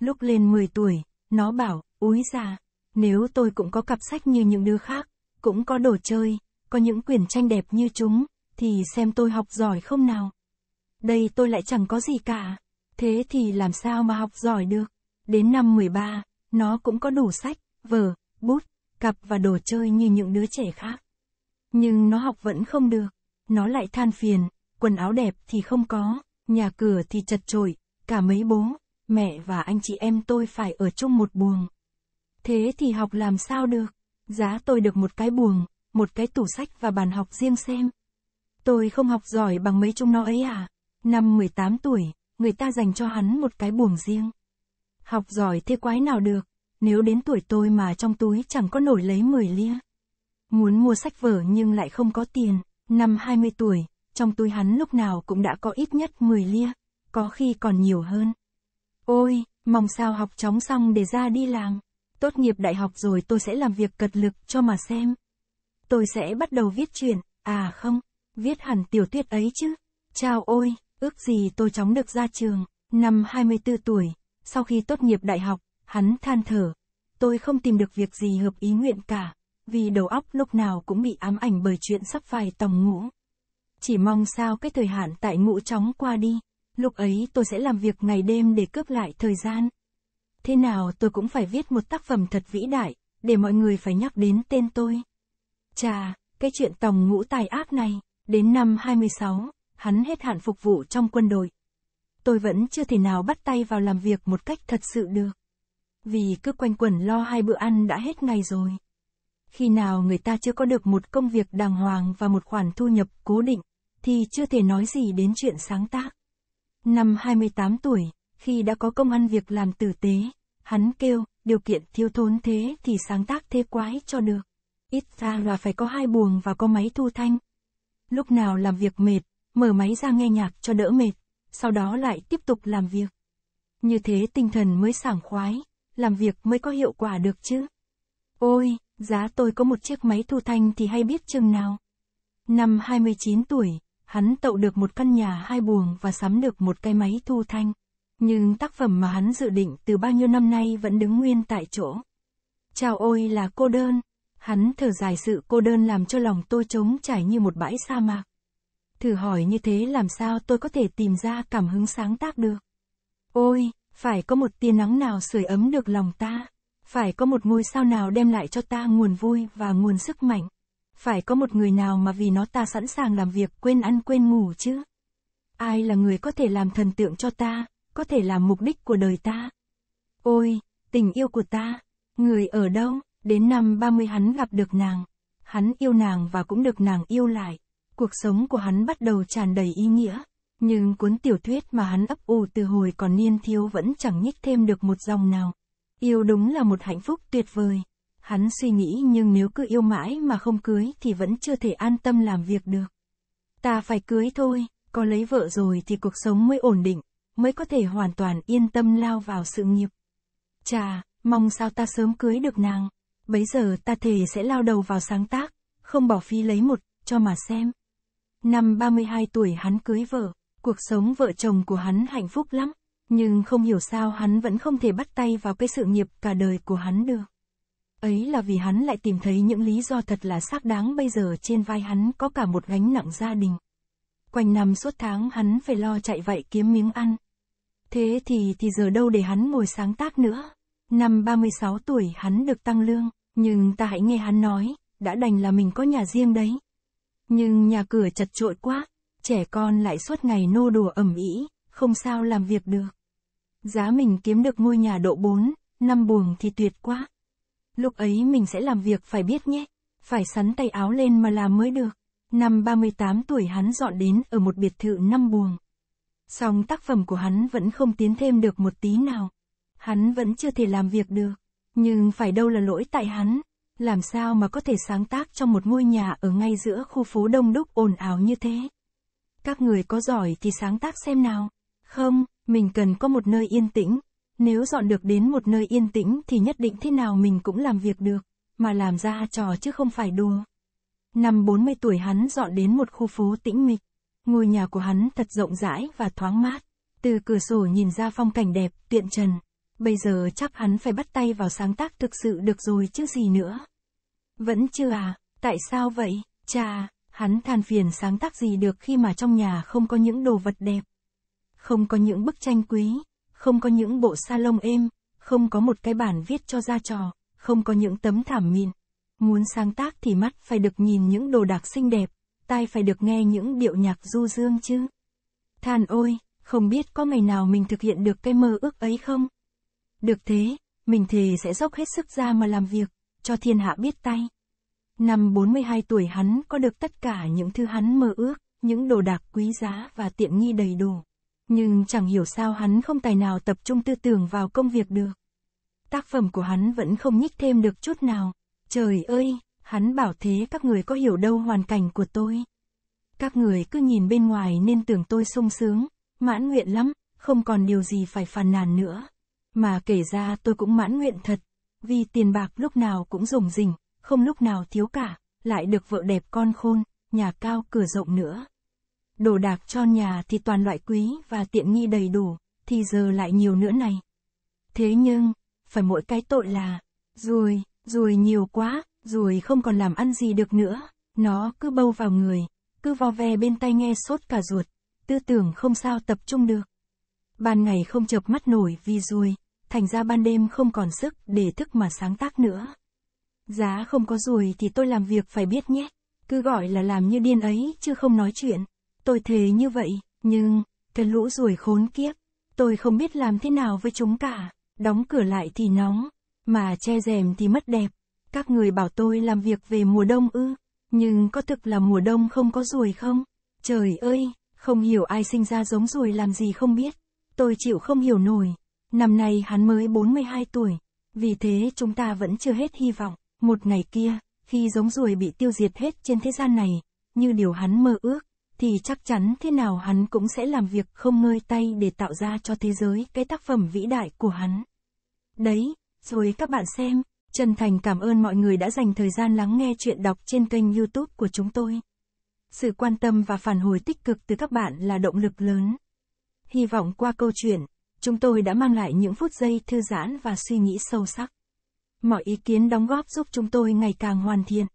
Lúc lên 10 tuổi, nó bảo, úi già, nếu tôi cũng có cặp sách như những đứa khác, cũng có đồ chơi, có những quyển tranh đẹp như chúng, thì xem tôi học giỏi không nào. Đây tôi lại chẳng có gì cả, thế thì làm sao mà học giỏi được. Đến năm 13, nó cũng có đủ sách, vở, bút, cặp và đồ chơi như những đứa trẻ khác. Nhưng nó học vẫn không được, nó lại than phiền, quần áo đẹp thì không có, nhà cửa thì chật chội, cả mấy bố, mẹ và anh chị em tôi phải ở chung một buồng. Thế thì học làm sao được? Giá tôi được một cái buồng, một cái tủ sách và bàn học riêng xem. Tôi không học giỏi bằng mấy chúng nó ấy à? Năm 18 tuổi, người ta dành cho hắn một cái buồng riêng. Học giỏi thế quái nào được, nếu đến tuổi tôi mà trong túi chẳng có nổi lấy 10 lia. Muốn mua sách vở nhưng lại không có tiền, năm 20 tuổi, trong túi hắn lúc nào cũng đã có ít nhất 10 lia, có khi còn nhiều hơn. Ôi, mong sao học chóng xong để ra đi làm. Tốt nghiệp đại học rồi tôi sẽ làm việc cật lực cho mà xem. Tôi sẽ bắt đầu viết chuyện, à không, viết hẳn tiểu thuyết ấy chứ. Chao ôi, ước gì tôi chóng được ra trường, năm 24 tuổi, sau khi tốt nghiệp đại học, hắn than thở. Tôi không tìm được việc gì hợp ý nguyện cả, vì đầu óc lúc nào cũng bị ám ảnh bởi chuyện sắp phải tòng ngũ. Chỉ mong sao cái thời hạn tại ngũ chóng qua đi. Lúc ấy tôi sẽ làm việc ngày đêm để cướp lại thời gian. Thế nào tôi cũng phải viết một tác phẩm thật vĩ đại, để mọi người phải nhắc đến tên tôi. Chà, cái chuyện tòng ngũ tài ác này, đến năm 26, hắn hết hạn phục vụ trong quân đội. Tôi vẫn chưa thể nào bắt tay vào làm việc một cách thật sự được. Vì cứ quanh quẩn lo hai bữa ăn đã hết ngày rồi. Khi nào người ta chưa có được một công việc đàng hoàng và một khoản thu nhập cố định, thì chưa thể nói gì đến chuyện sáng tác. Năm 28 tuổi, khi đã có công ăn việc làm tử tế, hắn kêu, điều kiện thiếu thốn thế thì sáng tác thế quái cho được. Ít ra là phải có hai buồng và có máy thu thanh. Lúc nào làm việc mệt, mở máy ra nghe nhạc cho đỡ mệt, sau đó lại tiếp tục làm việc. Như thế tinh thần mới sảng khoái, làm việc mới có hiệu quả được chứ. Ôi, giá tôi có một chiếc máy thu thanh thì hay biết chừng nào. Năm 29 tuổi, hắn tậu được một căn nhà hai buồng và sắm được một cái máy thu thanh. Nhưng tác phẩm mà hắn dự định từ bao nhiêu năm nay vẫn đứng nguyên tại chỗ. Chào ôi là cô đơn, hắn thở dài sự cô đơn làm cho lòng tôi trống trải như một bãi sa mạc. Thử hỏi như thế làm sao tôi có thể tìm ra cảm hứng sáng tác được. Ôi, phải có một tia nắng nào sưởi ấm được lòng ta, phải có một ngôi sao nào đem lại cho ta nguồn vui và nguồn sức mạnh phải có một người nào mà vì nó ta sẵn sàng làm việc quên ăn quên ngủ chứ. Ai là người có thể làm thần tượng cho ta, có thể làm mục đích của đời ta. Ôi, tình yêu của ta, người ở đâu, đến năm 30 hắn gặp được nàng. Hắn yêu nàng và cũng được nàng yêu lại. Cuộc sống của hắn bắt đầu tràn đầy ý nghĩa. Nhưng cuốn tiểu thuyết mà hắn ấp ủ từ hồi còn niên thiếu vẫn chẳng nhích thêm được một dòng nào. Yêu đúng là một hạnh phúc tuyệt vời. Hắn suy nghĩ nhưng nếu cứ yêu mãi mà không cưới thì vẫn chưa thể an tâm làm việc được. Ta phải cưới thôi, có lấy vợ rồi thì cuộc sống mới ổn định, mới có thể hoàn toàn yên tâm lao vào sự nghiệp. Chà, mong sao ta sớm cưới được nàng. Bấy giờ ta thề sẽ lao đầu vào sáng tác, không bỏ phí lấy một, cho mà xem. Năm 32 tuổi hắn cưới vợ, cuộc sống vợ chồng của hắn hạnh phúc lắm, nhưng không hiểu sao hắn vẫn không thể bắt tay vào cái sự nghiệp cả đời của hắn được ấy là vì hắn lại tìm thấy những lý do thật là xác đáng bây giờ trên vai hắn có cả một gánh nặng gia đình. Quanh năm suốt tháng hắn phải lo chạy vậy kiếm miếng ăn. Thế thì thì giờ đâu để hắn ngồi sáng tác nữa. Năm 36 tuổi hắn được tăng lương, nhưng ta hãy nghe hắn nói, đã đành là mình có nhà riêng đấy. Nhưng nhà cửa chật trội quá, trẻ con lại suốt ngày nô đùa ẩm ý, không sao làm việc được. Giá mình kiếm được ngôi nhà độ 4, năm buồng thì tuyệt quá. Lúc ấy mình sẽ làm việc phải biết nhé, phải sắn tay áo lên mà làm mới được. Năm 38 tuổi hắn dọn đến ở một biệt thự năm buồng. Song tác phẩm của hắn vẫn không tiến thêm được một tí nào. Hắn vẫn chưa thể làm việc được, nhưng phải đâu là lỗi tại hắn. Làm sao mà có thể sáng tác trong một ngôi nhà ở ngay giữa khu phố đông đúc ồn ào như thế? Các người có giỏi thì sáng tác xem nào. Không, mình cần có một nơi yên tĩnh, nếu dọn được đến một nơi yên tĩnh thì nhất định thế nào mình cũng làm việc được, mà làm ra trò chứ không phải đùa. Năm 40 tuổi hắn dọn đến một khu phố tĩnh mịch. Ngôi nhà của hắn thật rộng rãi và thoáng mát. Từ cửa sổ nhìn ra phong cảnh đẹp, tiện trần. Bây giờ chắc hắn phải bắt tay vào sáng tác thực sự được rồi chứ gì nữa. Vẫn chưa à, tại sao vậy, cha, hắn than phiền sáng tác gì được khi mà trong nhà không có những đồ vật đẹp. Không có những bức tranh quý, không có những bộ salon êm, không có một cái bản viết cho ra trò, không có những tấm thảm mịn. Muốn sáng tác thì mắt phải được nhìn những đồ đạc xinh đẹp, tai phải được nghe những điệu nhạc du dương chứ. Than ôi, không biết có ngày nào mình thực hiện được cái mơ ước ấy không? Được thế, mình thề sẽ dốc hết sức ra mà làm việc, cho thiên hạ biết tay. Năm 42 tuổi hắn có được tất cả những thứ hắn mơ ước, những đồ đạc quý giá và tiện nghi đầy đủ. Nhưng chẳng hiểu sao hắn không tài nào tập trung tư tưởng vào công việc được. Tác phẩm của hắn vẫn không nhích thêm được chút nào. Trời ơi, hắn bảo thế các người có hiểu đâu hoàn cảnh của tôi. Các người cứ nhìn bên ngoài nên tưởng tôi sung sướng, mãn nguyện lắm, không còn điều gì phải phàn nàn nữa. Mà kể ra tôi cũng mãn nguyện thật, vì tiền bạc lúc nào cũng rủng rỉnh, không lúc nào thiếu cả, lại được vợ đẹp con khôn, nhà cao cửa rộng nữa đồ đạc cho nhà thì toàn loại quý và tiện nghi đầy đủ, thì giờ lại nhiều nữa này. Thế nhưng, phải mỗi cái tội là, ruồi, ruồi nhiều quá, ruồi không còn làm ăn gì được nữa, nó cứ bâu vào người, cứ vo ve bên tay nghe sốt cả ruột, tư tưởng không sao tập trung được. Ban ngày không chợp mắt nổi vì ruồi, thành ra ban đêm không còn sức để thức mà sáng tác nữa. Giá không có ruồi thì tôi làm việc phải biết nhé, cứ gọi là làm như điên ấy chứ không nói chuyện. Tôi thề như vậy, nhưng, cái lũ ruồi khốn kiếp, tôi không biết làm thế nào với chúng cả, đóng cửa lại thì nóng, mà che rèm thì mất đẹp. Các người bảo tôi làm việc về mùa đông ư, nhưng có thực là mùa đông không có ruồi không? Trời ơi, không hiểu ai sinh ra giống ruồi làm gì không biết, tôi chịu không hiểu nổi. Năm nay hắn mới 42 tuổi, vì thế chúng ta vẫn chưa hết hy vọng, một ngày kia, khi giống ruồi bị tiêu diệt hết trên thế gian này, như điều hắn mơ ước, thì chắc chắn thế nào hắn cũng sẽ làm việc không ngơi tay để tạo ra cho thế giới cái tác phẩm vĩ đại của hắn. Đấy, rồi các bạn xem, chân thành cảm ơn mọi người đã dành thời gian lắng nghe chuyện đọc trên kênh youtube của chúng tôi. Sự quan tâm và phản hồi tích cực từ các bạn là động lực lớn. Hy vọng qua câu chuyện, chúng tôi đã mang lại những phút giây thư giãn và suy nghĩ sâu sắc. Mọi ý kiến đóng góp giúp chúng tôi ngày càng hoàn thiện.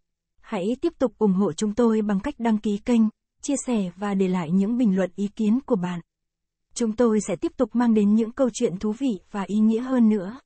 Hãy tiếp tục ủng hộ chúng tôi bằng cách đăng ký kênh chia sẻ và để lại những bình luận ý kiến của bạn. Chúng tôi sẽ tiếp tục mang đến những câu chuyện thú vị và ý nghĩa hơn nữa.